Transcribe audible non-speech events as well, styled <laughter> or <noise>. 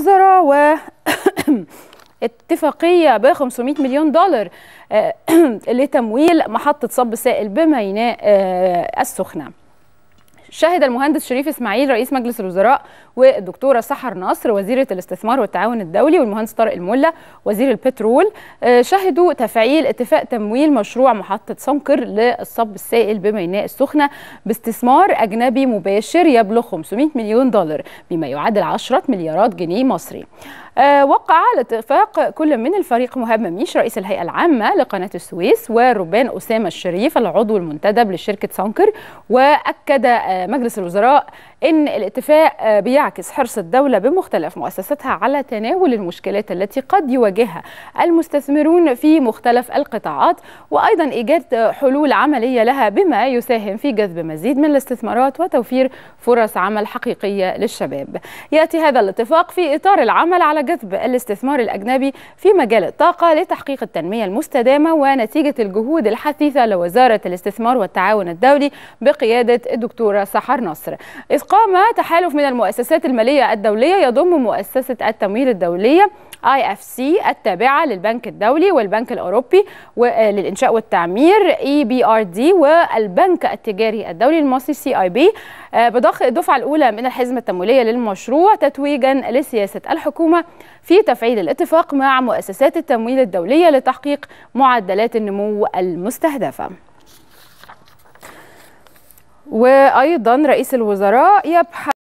وزراء و <coughs> اتفاقية ب 500 مليون دولار آه، <coughs> لتمويل محطة صب سائل بميناء آه، السخنة شهد المهندس شريف اسماعيل رئيس مجلس الوزراء والدكتوره سحر نصر وزيره الاستثمار والتعاون الدولي والمهندس طارق الملا وزير البترول آه، شهدوا تفعيل اتفاق تمويل مشروع محطه سنكر للصب السائل بميناء السخنه باستثمار اجنبي مباشر يبلغ 500 مليون دولار بما يعادل 10 مليارات جنيه مصري آه، وقع على اتفاق كل من الفريق مهاب مميش رئيس الهيئة العامة لقناة السويس والربان أسامة الشريف العضو المنتدب لشركة سانكر وأكد آه، مجلس الوزراء إن الاتفاق آه، بيعكس حرص الدولة بمختلف مؤسساتها على تناول المشكلات التي قد يواجهها المستثمرون في مختلف القطاعات وأيضا إيجاد حلول عملية لها بما يساهم في جذب مزيد من الاستثمارات وتوفير فرص عمل حقيقية للشباب يأتي هذا الاتفاق في إطار العمل على جذب الاستثمار الأجنبي في مجال الطاقة لتحقيق التنمية المستدامة ونتيجة الجهود الحثيثة لوزارة الاستثمار والتعاون الدولي بقيادة الدكتورة سحر نصر إذ قام تحالف من المؤسسات المالية الدولية يضم مؤسسة التمويل الدولية اي اف سي التابعه للبنك الدولي والبنك الاوروبي آه، للانشاء والتعمير اي بي ار دي والبنك التجاري الدولي المصري سي اي بي بضخ الدفعه الاولى من الحزمه التمويليه للمشروع تتويجا لسياسه الحكومه في تفعيل الاتفاق مع مؤسسات التمويل الدوليه لتحقيق معدلات النمو المستهدفه وايضا رئيس الوزراء يبحث